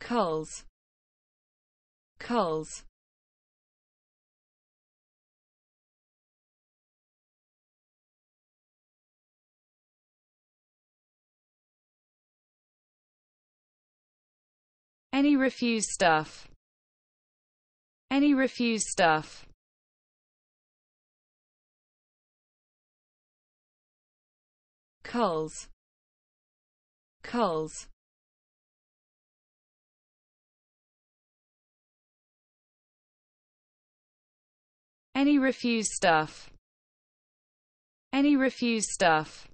culls, culls. Any refuse stuff. Any refuse stuff. Culls. Culls. Any refuse stuff. Any refuse stuff.